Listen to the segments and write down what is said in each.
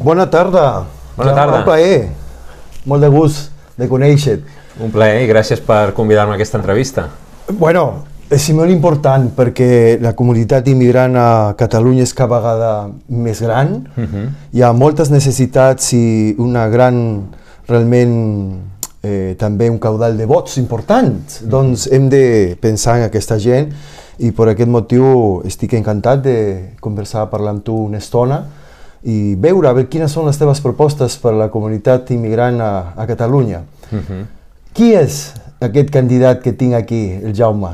Bona tarda. Bona tarda. Un plaer. Molt de gust de conèixer -te. Un plaer i gràcies per convidar-me a aquesta entrevista. Bueno, és molt important perquè la comunitat immigrant a Catalunya és cada vegada més gran. Uh mhm. -huh. Hi ha moltes necessitats i una gran, realment, eh, també un caudal de vots important. Uh mhm. -huh. Doncs hem de pensar en aquesta gent i per aquest motiu estic encantat de conversar, parlar amb tu una estona i veure a veure quines són les teves propostes per a la comunitat immigrant a, a Catalunya. Uh mhm. -huh. Qui és aquest candidat que tinc aquí, el Jaume?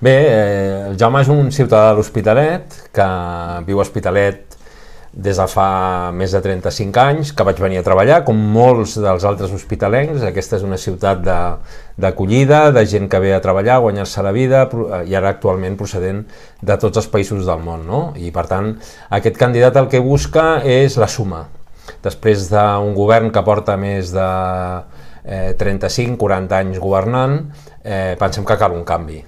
Bé, eh, el Jaume és un ciutadà de l'Hospitalet que viu a Hospitalet des de fa més de 35 anys que vaig venir a treballar, com molts dels altres hospitalencs. Aquesta és una ciutat d'acollida, de, de gent que ve a treballar, guanyar-se la vida eh, i ara actualment procedent de tots els països del món. No? I per tant, aquest candidat el que busca és la suma. Després d'un govern que porta més de eh, 35-40 anys governant, eh, pensem que cal un canvi.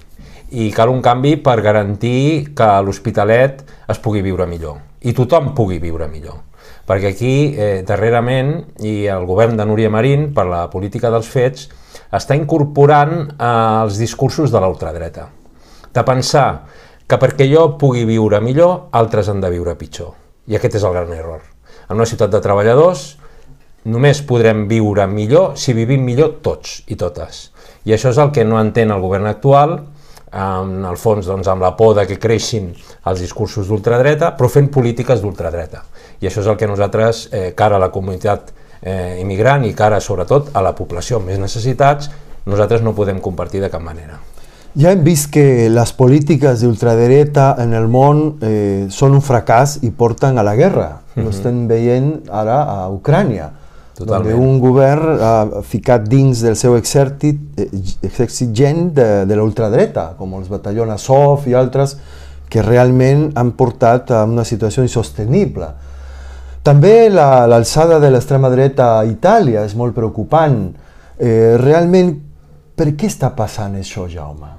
I cal un canvi per garantir que l'Hospitalet es pugui viure millor i tothom pugui viure millor. Perquè aquí, eh, darrerament, i el govern de Núria Marín, per la política dels fets, està incorporant eh, els discursos de l'ultradreta. De pensar que perquè jo pugui viure millor, altres han de viure pitjor. I aquest és el gran error. En una ciutat de treballadors només podrem viure millor si vivim millor tots i totes. I això és el que no entén el govern actual, en el fons doncs, amb la por de que creixin els discursos d'ultradreta, però fent polítiques d'ultradreta. I això és el que nosaltres, eh, cara a la comunitat eh, immigrant i cara sobretot a la població amb més necessitats, nosaltres no podem compartir de cap manera. Ja hem vist que les polítiques d'ultradreta en el món eh, són un fracàs i porten a la guerra. Mm -hmm. Ho mhm. estem veient ara a Ucrània. Totalment. Donde un govern ha ficat dins del seu exèrtit, eh, exèrcit gent de, de l'ultradreta, com els batallons Azov i altres, que realment han portat a una situació insostenible. També l'alçada la, de l'extrema dreta a Itàlia és molt preocupant. Eh, realment, per què està passant això, Jaume?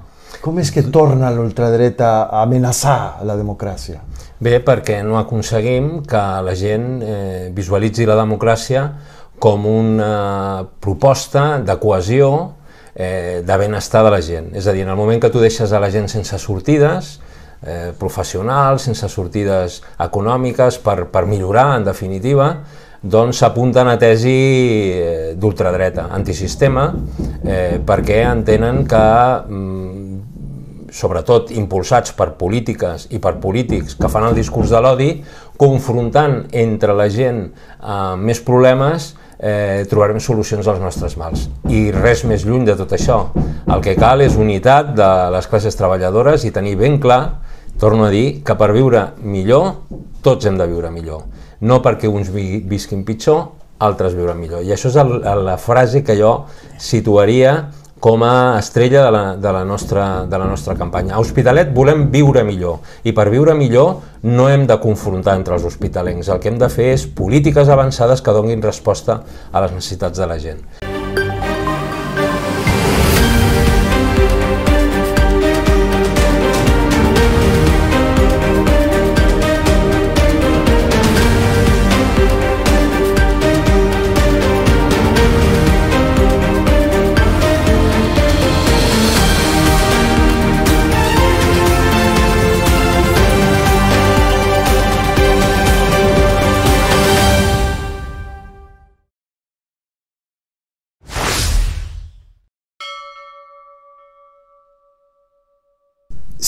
Com és que torna l'ultradreta a amenaçar la democràcia? Bé, perquè no aconseguim que la gent eh, visualitzi la democràcia com una proposta de cohesió eh, de benestar de la gent. És a dir, en el moment que tu deixes a la gent sense sortides, eh, professionals, sense sortides econòmiques, per, per millorar, en definitiva, doncs s'apunten a tesi eh, d'ultradreta, antisistema, eh, perquè entenen que, mm, sobretot impulsats per polítiques i per polítics que fan el discurs de l'odi, confrontant entre la gent eh, més problemes, eh, trobarem solucions als nostres mals. I res més lluny de tot això. El que cal és unitat de les classes treballadores i tenir ben clar, torno a dir, que per viure millor, tots hem de viure millor. No perquè uns visquin pitjor, altres viuran millor. I això és el, la frase que jo situaria com a estrella de la, de la, nostra, de la nostra campanya. A Hospitalet volem viure millor i per viure millor no hem de confrontar entre els hospitalencs. El que hem de fer és polítiques avançades que donguin resposta a les necessitats de la gent.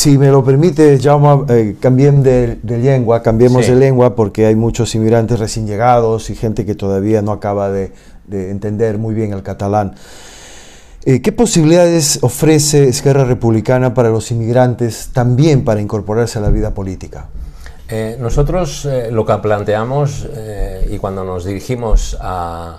Si me lo permite, Jaume, eh, de, lengua, cambiemos de lengua porque hay muchos inmigrantes recién llegados y gente que todavía no acaba de, entender muy bien el catalán. Eh, ¿Qué posibilidades ofrece Esquerra Republicana para los inmigrantes también para incorporarse a la vida política? Eh, nosotros lo que planteamos y cuando nos dirigimos a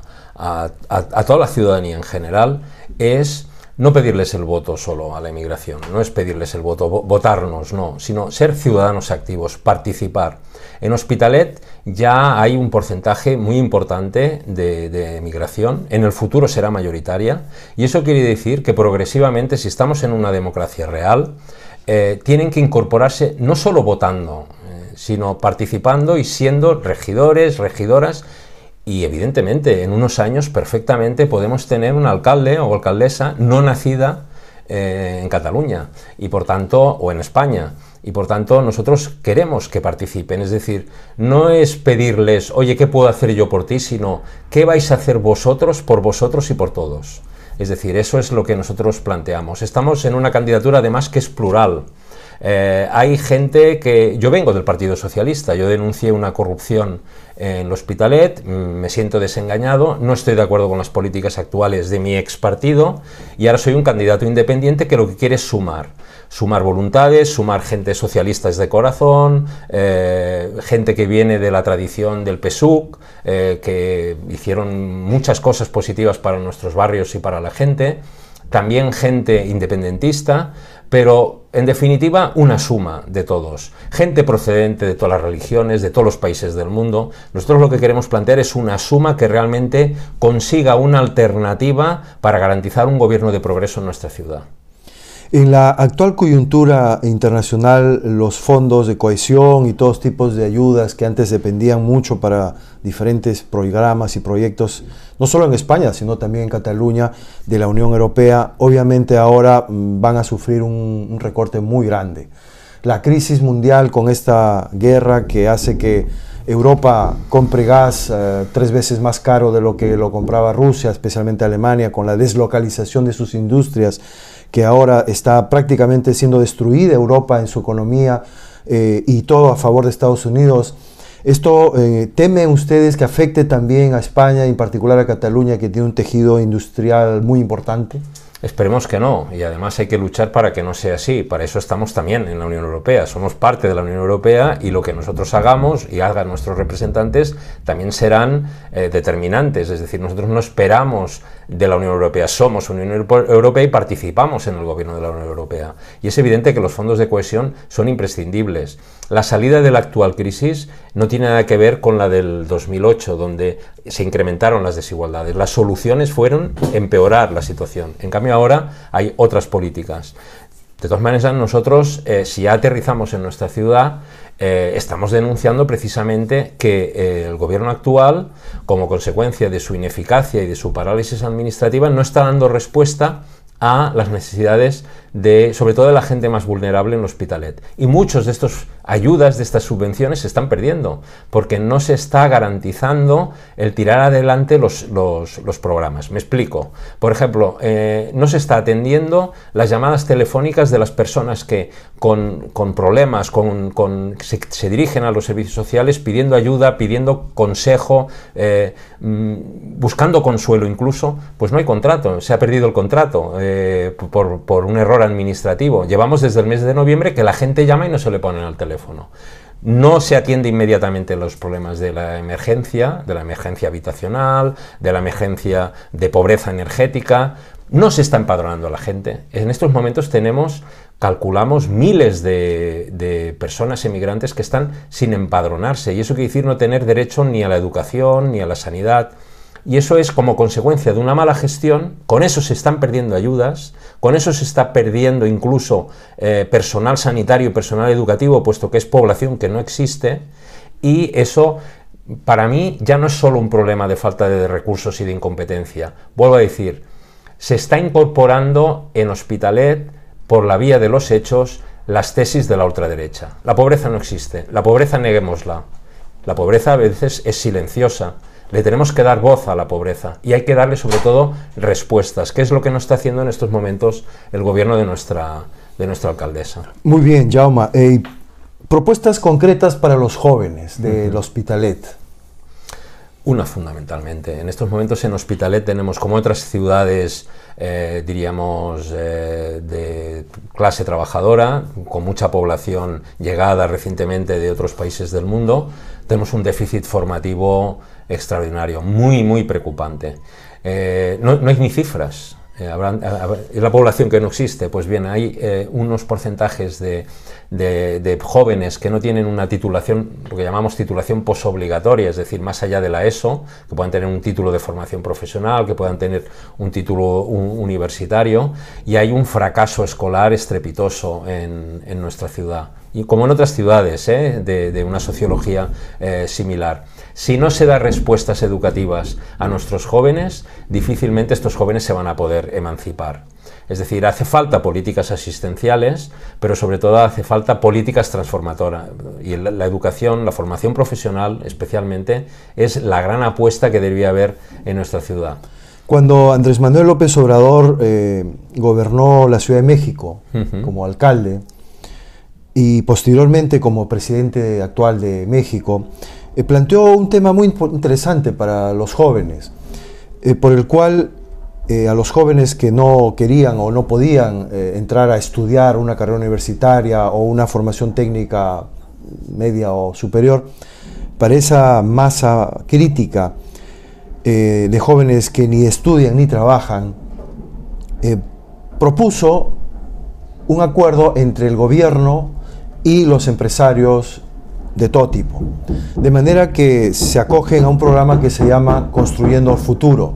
toda la ciudadanía en general es no pedirles el voto solo a la emigración, no es pedirles el voto, votarnos, no, sino ser ciudadanos activos, participar. En Hospitalet ya hay un porcentaje muy importante de, emigración, en el futuro será mayoritaria, y eso quiere decir que progresivamente, si estamos en una democracia real, eh, tienen que incorporarse no solo votando, eh, sino participando y siendo regidores, regidoras y evidentemente, en unos años perfectamente podemos tener un alcalde o alcaldesa no nacida eh, en Cataluña y por tanto, o en España. Y por tanto, nosotros queremos que participen. Es decir, no es pedirles, oye, ¿qué puedo hacer yo por ti? Sino, ¿qué vais a hacer vosotros por vosotros y por todos? Es decir, eso es lo que nosotros planteamos. Estamos en una candidatura además que es plural. Eh, hay gente que... Yo vengo del Partido Socialista, yo denuncié una corrupción en el Hospitalet, mm, me siento desengañado, no estoy de acuerdo con las políticas actuales de mi ex partido y ahora soy un candidato independiente que lo que quiere es sumar. Sumar voluntades, sumar gente socialistas de corazón, eh, gente que viene de la tradición del PSUC, eh, que hicieron muchas cosas positivas para nuestros barrios y para la gente también gente independentista, pero en definitiva una suma de todos, gente procedente de todas las religiones, de todos los países del mundo. Nosotros lo que queremos plantear es una suma que realmente consiga una alternativa para garantizar un gobierno de progreso en nuestra ciudad. En la actual coyuntura internacional, los fondos de cohesión y todos tipos de ayudas que antes dependían mucho para diferentes programas y proyectos, no solo en España, sino también en Cataluña, de la Unión Europea, obviamente ahora mm, van a sufrir un, recorte muy grande. La crisis mundial con esta guerra que hace que Europa compre gas eh, tres veces más caro de lo que lo compraba Rusia, especialmente Alemania, con la deslocalización de sus industrias que ahora está prácticamente siendo destruida Europa en su economía eh, y todo a favor de Estados Unidos. ¿Esto eh, teme temen ustedes que afecte también a España, en particular a Cataluña, que tiene un tejido industrial muy importante? Esperemos que no, y además hay que luchar para que no sea así. Para eso estamos también en la Unión Europea. Somos parte de la Unión Europea y lo que nosotros hagamos y hagan nuestros representantes también serán eh, determinantes. Es decir, nosotros no esperamos de la Unión Europea. Somos Unión Europea y participamos en el gobierno de la Unión Europea. Y es evidente que los fondos de cohesión son imprescindibles. La salida de la actual crisis no tiene nada que ver con la del 2008, donde se incrementaron las desigualdades. Las soluciones fueron empeorar la situación. En cambio ahora hay otras políticas. De todas maneras, nosotros, eh, si aterrizamos en nuestra ciudad, eh, estamos denunciando precisamente que eh, el gobierno actual, como consecuencia de su ineficacia y de su parálisis administrativa, no está dando respuesta a las necesidades de, sobre todo de la gente más vulnerable en el Hospitalet. Y muchos de estas ayudas, de estas subvenciones, se están perdiendo, porque no se está garantizando el tirar adelante los, programas. Me explico. Por ejemplo, eh, no se está atendiendo las llamadas telefónicas de las personas que con, problemas, con, se, dirigen a los servicios sociales pidiendo ayuda, pidiendo consejo, eh, mm, buscando consuelo incluso, pues no hay contrato, se ha perdido el contrato eh, por, por un error administrativo. Llevamos desde el mes de noviembre que la gente llama y no se le ponen al teléfono. No se atiende inmediatamente los problemas de la emergencia, de la emergencia habitacional, de la emergencia de pobreza energética. No se está empadronando a la gente. En estos momentos tenemos, calculamos, miles de, de personas emigrantes que están sin empadronarse. Y eso quiere decir no tener derecho ni a la educación, ni a la sanidad y eso es como consecuencia de una mala gestión, con eso se están perdiendo ayudas, con eso se está perdiendo incluso eh, personal sanitario, personal educativo, puesto que es población que no existe, y eso para mí ya no es solo un problema de falta de recursos y de incompetencia. Vuelvo a decir, se está incorporando en Hospitalet, por la vía de los hechos, las tesis de la ultraderecha. La pobreza no existe, la pobreza neguémosla. La pobreza a veces es silenciosa. Le tenemos que dar voz a la pobreza y hay que darle sobre todo respuestas, que es lo que no está haciendo en estos momentos el gobierno de nuestra, de alcaldesa. Muy bien, Jauma. Eh, propuestas concretas para los jóvenes del Hospitalet. Una fundamentalmente. En estos momentos en Hospitalet tenemos, como otras ciudades, eh, diríamos, eh, de clase trabajadora, con mucha población llegada recientemente de otros países del mundo, tenemos un déficit formativo extraordinario, muy, muy preocupante. Eh, no hay ni cifras, eh, es la población que no existe. Pues bien, hay eh, unos porcentajes de, jóvenes que no tienen una titulación, lo que llamamos titulación posobligatoria, es decir, más allá de la ESO, que puedan tener un título de formación profesional, que puedan tener un título universitario, y hay un fracaso escolar estrepitoso en nuestra ciudad y como en otras ciudades, ¿eh? de, una sociología eh, similar. Si no se da respuestas educativas a nuestros jóvenes, difícilmente estos jóvenes se van a poder emancipar. Es decir, hace falta políticas asistenciales, pero sobre todo hace falta políticas transformadoras. Y la, educación, la formación profesional especialmente, es la gran apuesta que debía haber en nuestra ciudad. Cuando Andrés Manuel López Obrador eh, gobernó la Ciudad de México como alcalde, y posteriormente como presidente actual de México, eh, planteó un tema muy interesante para los jóvenes, eh, por el cual eh, a los jóvenes que no querían o no podían entrar a estudiar una carrera universitaria o una formación técnica media o superior, para esa masa crítica de jóvenes que ni estudian ni trabajan, propuso un acuerdo entre el gobierno y los empresarios de todo tipo. De manera que se acogen a un programa que se llama Construyendo el Futuro.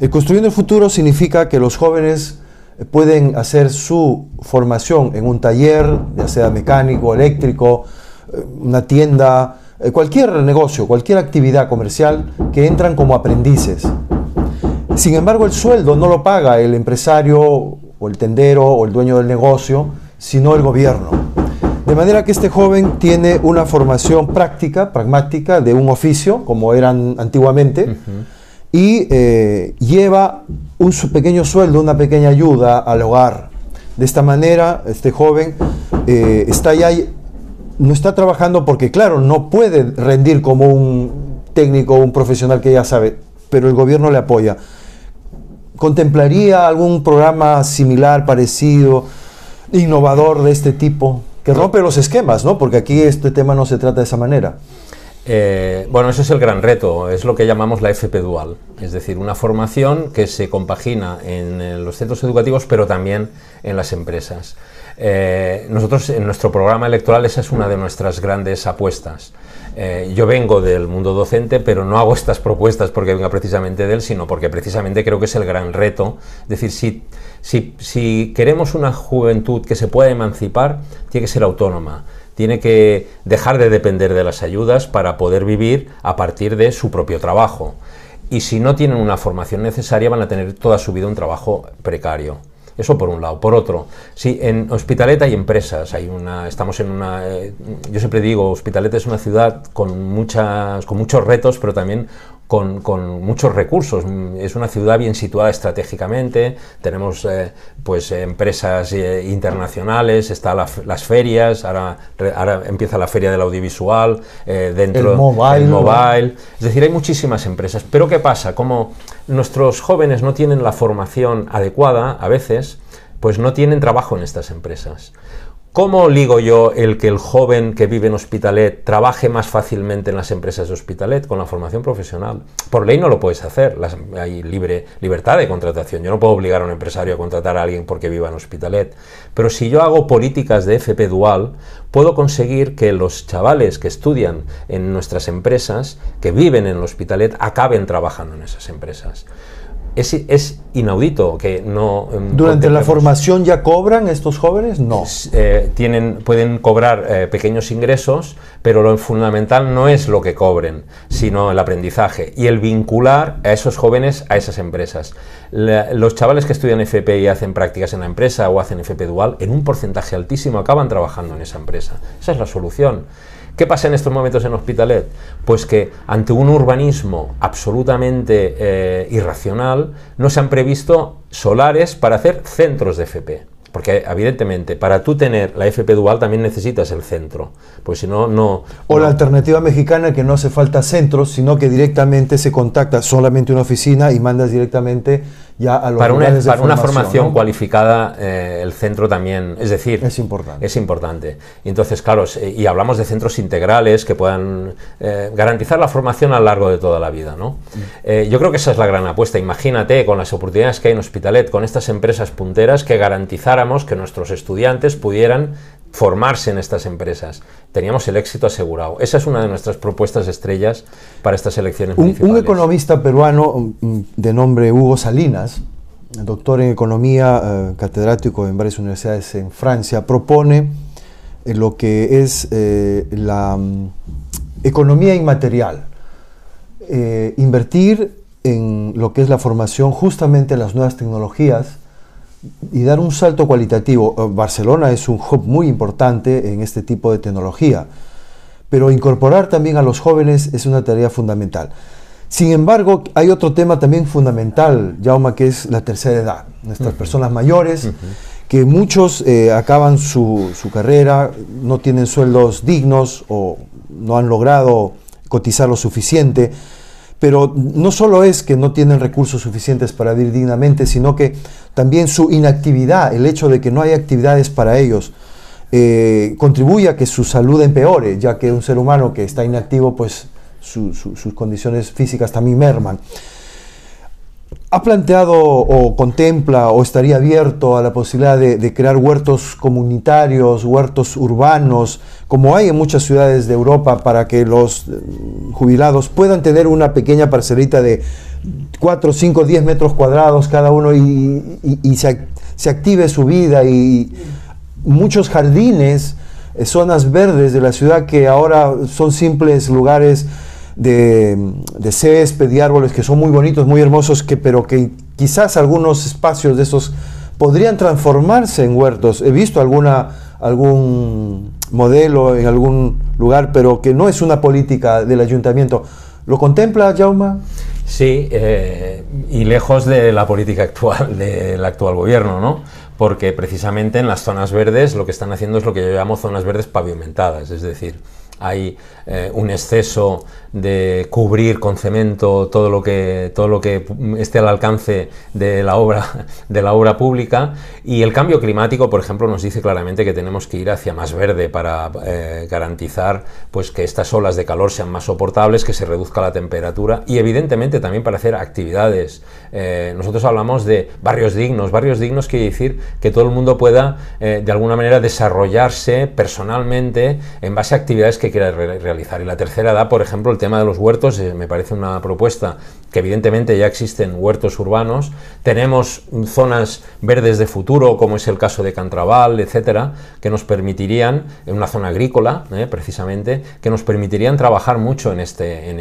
El Construyendo el Futuro significa que los jóvenes pueden hacer su formación en un taller, ya sea mecánico, eléctrico, eh, una tienda, eh, cualquier negocio, cualquier actividad comercial, que entran como aprendices. Sin embargo, el sueldo no lo paga el empresario o el tendero o el dueño del negocio, sino el gobierno. De manera que este joven tiene una formación práctica, pragmática, de un oficio, como eran antiguamente, y eh, lleva un pequeño sueldo, una pequeña ayuda al hogar. De esta manera, este joven eh, está ya, no está trabajando porque, claro, no puede rendir como un técnico, un profesional que ya sabe, pero el gobierno le apoya. ¿Contemplaría algún programa similar, parecido, innovador de este tipo? que rompe los esquemas, ¿no? Porque aquí este tema no se trata de esa manera. Eh, bueno, ese es el gran reto, es lo que llamamos la FP Dual, es decir, una formación que se compagina en eh, los centros educativos, pero también en las empresas. Eh, nosotros, en nuestro programa electoral, esa es una de nuestras grandes apuestas. Eh, yo vengo del mundo docente, pero no hago estas propuestas porque venga precisamente de él, sino porque precisamente creo que es el gran reto. Es decir, si, si queremos una juventud que se pueda emancipar, tiene que ser autónoma, tiene que dejar de depender de las ayudas para poder vivir a partir de su propio trabajo. Y si no tienen una formación necesaria, van a tener toda su vida un trabajo precario. Eso por un lado. Por otro, sí, en Hospitalet hay empresas, hay una, estamos en una, eh, yo siempre digo, Hospitalet es una ciudad con, muchas, con muchos retos, pero también con, muchos recursos. Es una ciudad bien situada estratégicamente, tenemos eh, pues empresas eh, internacionales, están las ferias, ahora, ahora, empieza la feria del audiovisual, eh, dentro el mobile, mobile. Es decir, hay muchísimas empresas. Pero ¿qué pasa? Como nuestros jóvenes no tienen la formación adecuada a veces, pues no tienen trabajo en estas empresas. ¿Cómo ligo yo el que el joven que vive en Hospitalet trabaje más fácilmente en las empresas de Hospitalet con la formación profesional? Por ley no lo puedes hacer, hay libre, libertad de contratación. Yo no puedo obligar a un empresario a contratar a alguien porque viva en Hospitalet. Pero si yo hago políticas de FP dual, puedo conseguir que los chavales que estudian en nuestras empresas, que viven en Hospitalet, acaben trabajando en esas empresas es, es, inaudito que no... Em, ¿Durante la formación ya cobran estos jóvenes? No. Eh, tienen, pueden cobrar eh, pequeños ingresos, pero lo fundamental no es lo que cobren, sino el aprendizaje y el vincular a esos jóvenes a esas empresas. los chavales que estudian FP y hacen prácticas en la empresa o hacen FP dual, en un porcentaje altísimo acaban trabajando en esa empresa. Esa es la solución. ¿Qué pasa en estos momentos en Hospitalet? Pues que ante un urbanismo absolutamente eh, irracional, no se han previsto solares para hacer centros de FP. Porque evidentemente, para tú tener la FP dual también necesitas el centro, pues si no, no... O la alternativa mexicana que no hace falta centros, sino que directamente se contacta solamente una oficina y mandas directamente para una, formación, cualificada eh, el centro también es decir es importante es importante entonces claro eh, y hablamos de centros integrales que puedan eh, garantizar la formación a lo largo de toda la vida no mm. yo creo que esa es la gran apuesta imagínate con las oportunidades que hay en Hospitalet con estas empresas punteras que garantizáramos que nuestros estudiantes pudieran formarse en estas empresas. Teníamos el éxito asegurado. Esa es una de nuestras propuestas estrellas para estas elecciones un, Un economista peruano mm, mm, de nombre Hugo Salinas, doctor en economía, eh, catedrático en varias universidades en Francia, propone eh, lo que es eh, la mm, economía inmaterial. invertir en lo que es la formación justamente en las nuevas tecnologías, y dar un salto cualitativo. Eh, Barcelona es un hub muy importante en este tipo de tecnología, pero incorporar también a los jóvenes es una tarea fundamental. Sin embargo, hay otro tema también fundamental, Jauma, que es la tercera edad. Nuestras personas mayores, que muchos eh, acaban su, su, carrera, no tienen sueldos dignos o no han logrado cotizar lo suficiente. Pero no solo es que no tienen recursos suficientes para vivir dignamente, sino que también su inactividad, el hecho de que no hay actividades para ellos, eh, contribuye a que su salud empeore, ya que un ser humano que está inactivo, pues sus condiciones físicas también merman. ¿Ha planteado o contempla o estaría abierto a la posibilidad de, crear huertos comunitarios, huertos urbanos, como hay en muchas ciudades de Europa, para que los mm, jubilados puedan tener una pequeña parcelita de 4, 5, 10 metros cuadrados cada uno y, se, se, active su vida? Y muchos jardines, eh, zonas verdes de la ciudad que ahora son simples lugares de, césped y árboles que son muy bonitos, muy hermosos, pero que quizás algunos espacios de esos podrían transformarse en huertos. He visto alguna, algún modelo en algún lugar, pero que no es una política del ayuntamiento. ¿Lo contempla, Jauma? Sí, eh, y lejos de la política actual, del actual gobierno, ¿no? Porque precisamente en las zonas verdes lo que están haciendo es lo que yo llamo zonas verdes pavimentadas, es decir, hay eh, un exceso de cubrir con cemento todo lo que todo lo que esté al alcance de la obra de la obra pública y el cambio climático por ejemplo nos dice claramente que tenemos que ir hacia más verde para eh, garantizar pues que estas olas de calor sean más soportables que se reduzca la temperatura y evidentemente también para hacer actividades eh, nosotros hablamos de barrios dignos barrios dignos quiere decir que todo el mundo pueda eh, de alguna manera desarrollarse personalmente en base a actividades que quiera realizar y la tercera da por ejemplo el tema de los huertos eh, me parece una propuesta que evidentemente ya existen huertos urbanos. Tenemos zonas verdes de futuro, como es el caso de Cantrabal, etcétera, que nos permitirían, en una zona agrícola, eh, precisamente, que nos permitirían trabajar mucho en, este, en,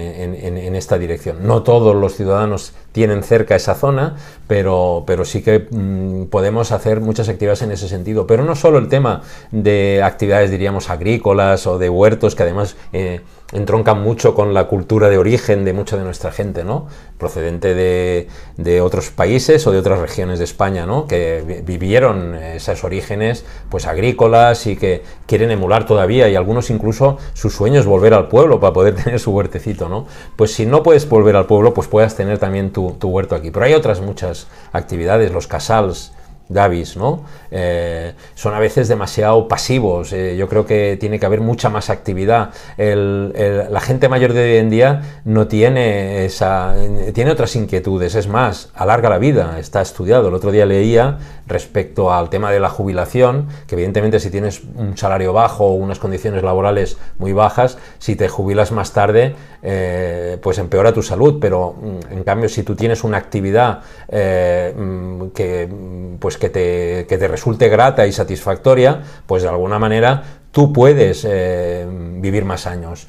en esta dirección. No todos los ciudadanos tienen cerca esa zona, pero, pero sí que mm, podemos hacer muchas actividades en ese sentido. Pero no solo el tema de actividades, diríamos, agrícolas o de huertos, que además eh, entroncan mucho con la cultura de origen de mucha de nuestra gente, ¿no? Procedente de, de otros países o de otras regiones de España, ¿no? Que vivieron esos orígenes, pues, agrícolas y que quieren emular todavía, y algunos incluso su sueño es volver al pueblo para poder tener su huertecito, ¿no? Pues si no puedes volver al pueblo, pues puedas tener también tu tu, huerto aquí. Pero hay otras muchas actividades, los casals, Davis, ¿no? Eh, son a veces demasiado pasivos. Eh, yo creo que tiene que haber mucha más actividad. la gente mayor de hoy en día no tiene esa. tiene otras inquietudes. Es más, alarga la vida, está estudiado. El otro día leía respecto al tema de la jubilación, que evidentemente si tienes un salario bajo o unas condiciones laborales muy bajas, si te jubilas más tarde, eh, pues empeora tu salud, pero mm, en cambio si tú tienes una actividad eh, mm, que, mm, pues que, te, te resulte grata y satisfactoria, pues de alguna manera tú puedes eh, vivir más años.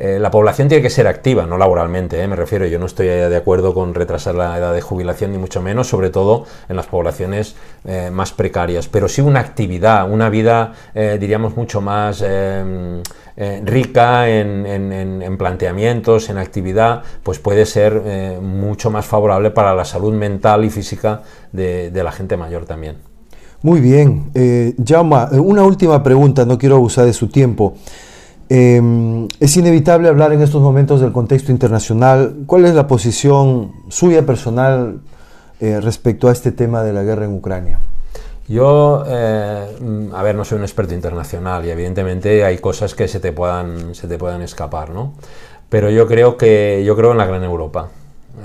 Eh, la población tiene que ser activa, no laboralmente, ¿eh? me refiero. Yo no estoy eh, de acuerdo con retrasar la edad de jubilación, ni mucho menos, sobre todo en las poblaciones más precarias, pero sí una actividad, una vida, diríamos, mucho más rica en, planteamientos, en actividad, pues puede ser mucho más favorable para la salud mental y física de, la gente mayor también. Muy bien. llama. una última pregunta, no quiero abusar de su tiempo. Em, es inevitable hablar en estos momentos del contexto internacional. ¿Cuál es la posición suya personal eh, respecto a este tema de la guerra en Ucrania? Yo, eh, mm, a ver, no soy un experto internacional y evidentemente hay cosas que se te puedan, se te puedan escapar, ¿no? Pero yo creo que yo creo en la gran Europa.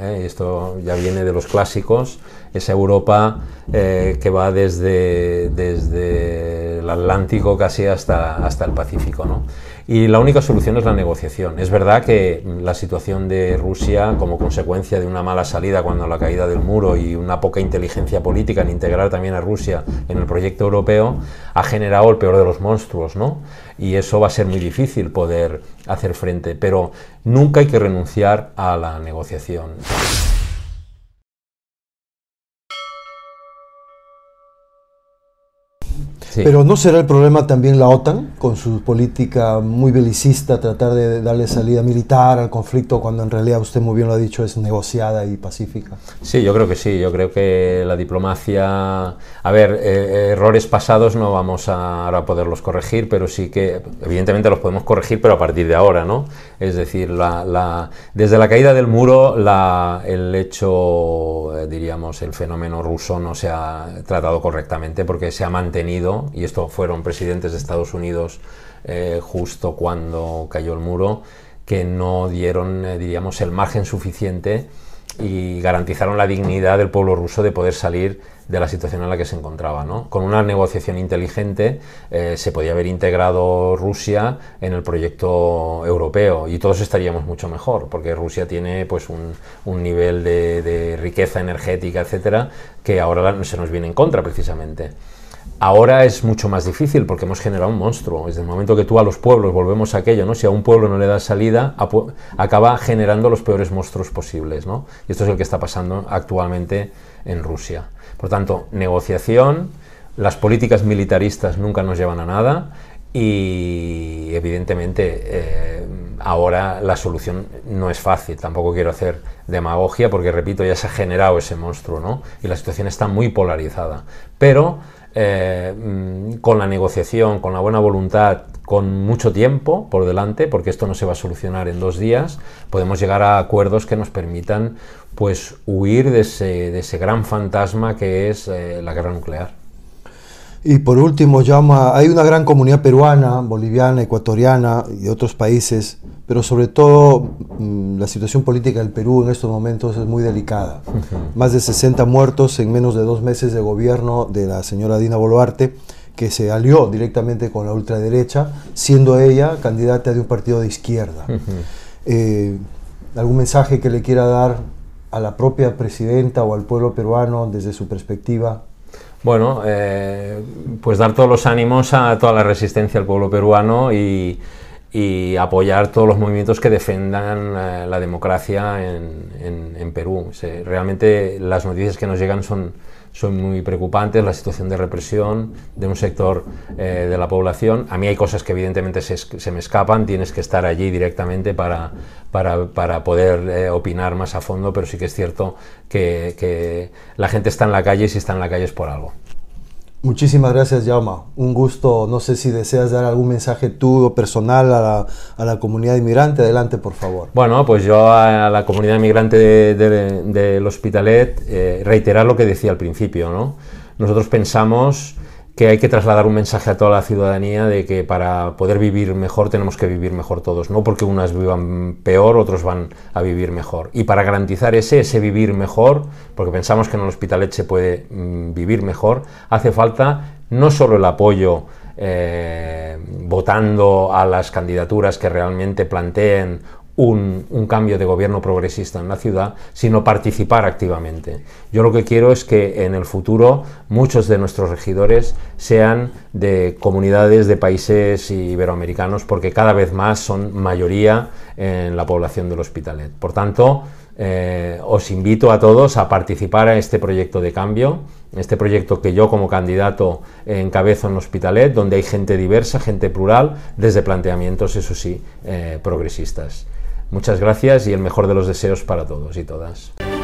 ¿eh? y Esto ya viene de los clásicos, esa Europa que va desde, desde el Atlántico casi hasta, hasta el Pacífico, ¿no? Y la única solución es la negociación. Es verdad que la situación de Rusia, como consecuencia de una mala salida cuando la caída del muro y una poca inteligencia política en integrar también a Rusia en el proyecto europeo, ha generado el peor de los monstruos, ¿no? Y eso va a ser muy difícil poder hacer frente, pero nunca hay que renunciar a la negociación. Pero ¿no será el problema también la OTAN, con su política muy belicista, tratar de darle salida militar al conflicto, cuando en realidad usted muy bien lo ha dicho, es negociada y pacífica? Sí, yo creo que sí, yo creo que la diplomacia... A ver, eh, errores pasados no vamos a ahora poderlos corregir, pero sí que, evidentemente los podemos corregir, pero a partir de ahora, ¿no? Es decir, desde la caída del muro, el hecho, eh, diríamos, el fenómeno ruso no se ha tratado correctamente porque se ha mantenido, y esto fueron presidentes de Estados Unidos eh, justo cuando cayó el muro, que no dieron, eh, diríamos, el margen suficiente y garantizaron la dignidad del pueblo ruso de poder salir de la situación en la que se encontraba. ¿no? Con una negociación inteligente eh, se podía haber integrado Rusia en el proyecto europeo y todos estaríamos mucho mejor, porque Rusia tiene pues, un, nivel de, de, riqueza energética, etcétera, que ahora se nos viene en contra precisamente. Ahora es mucho más difícil porque hemos generado un monstruo. Desde el momento que tú a los pueblos volvemos a aquello, ¿no? Si a un pueblo no le das salida, acaba generando los peores monstruos posibles, ¿no? Y esto es lo que está pasando actualmente en Rusia. Por tanto, negociación, las políticas militaristas nunca nos llevan a nada y evidentemente eh, ahora la solución no es fácil. Tampoco quiero hacer demagogia porque, repito, ya se ha generado ese monstruo, ¿no? Y la situación está muy polarizada. Pero eh, mm, con la negociación, con la buena voluntad, con mucho tiempo por delante, porque esto no se va a solucionar en dos días, podemos llegar a acuerdos que nos permitan pues huir de ese, gran fantasma que es eh, la guerra nuclear. Y por último, llama, hay una gran comunidad peruana, boliviana, ecuatoriana y de otros países, pero sobre todo mm, la situación política del Perú en estos momentos es muy delicada. Más de 60 muertos en menos de dos meses de gobierno de la señora Dina Boluarte, que se alió directamente con la ultraderecha, siendo ella candidata de un partido de izquierda. Eh, ¿Algún mensaje que le quiera dar a la propia presidenta o al pueblo peruano desde su perspectiva? bueno, eh, pues dar todos los ánimos a toda la resistencia al pueblo peruano y, apoyar todos los movimientos que defendan eh, la democracia en, Perú. realmente las noticias que nos llegan son son muy preocupantes, la situación de represión de un sector eh, de la población. A mí hay cosas que evidentemente se, me escapan, tienes que estar allí directamente para, para, para poder eh, opinar más a fondo, pero sí que es cierto que, que la gente está en la calle y si está en la calle es por algo. Muchísimas gracias, Yama. Un gusto. No sé si deseas dar algún mensaje tú o personal a la, a la comunidad inmigrante. Adelante, por favor. Bueno, pues yo a la comunidad inmigrante del Hospitalet eh, reiterar lo que decía al principio. ¿no? Nosotros pensamos que hay que trasladar un mensaje a toda la ciudadanía de que para poder vivir mejor tenemos que vivir mejor todos, no porque unas vivan peor, otros van a vivir mejor. Y para garantizar ese, ese vivir mejor, porque pensamos que en el hospitalet se puede mm, vivir mejor, hace falta no solo el apoyo eh, votando a las candidaturas que realmente planteen un, cambio de gobierno progresista en la ciudad, sino participar activamente. Yo lo que quiero es que en el futuro muchos de nuestros regidores sean de comunidades de países iberoamericanos, porque cada vez más son mayoría en la población del Hospitalet. Por tanto, eh, os invito a todos a participar a este proyecto de cambio, este proyecto que yo como candidato encabezo en Hospitalet, donde hay gente diversa, gente plural, desde planteamientos, eso sí, eh, progresistas. Muchas gracias y el mejor de los deseos para todos y todas.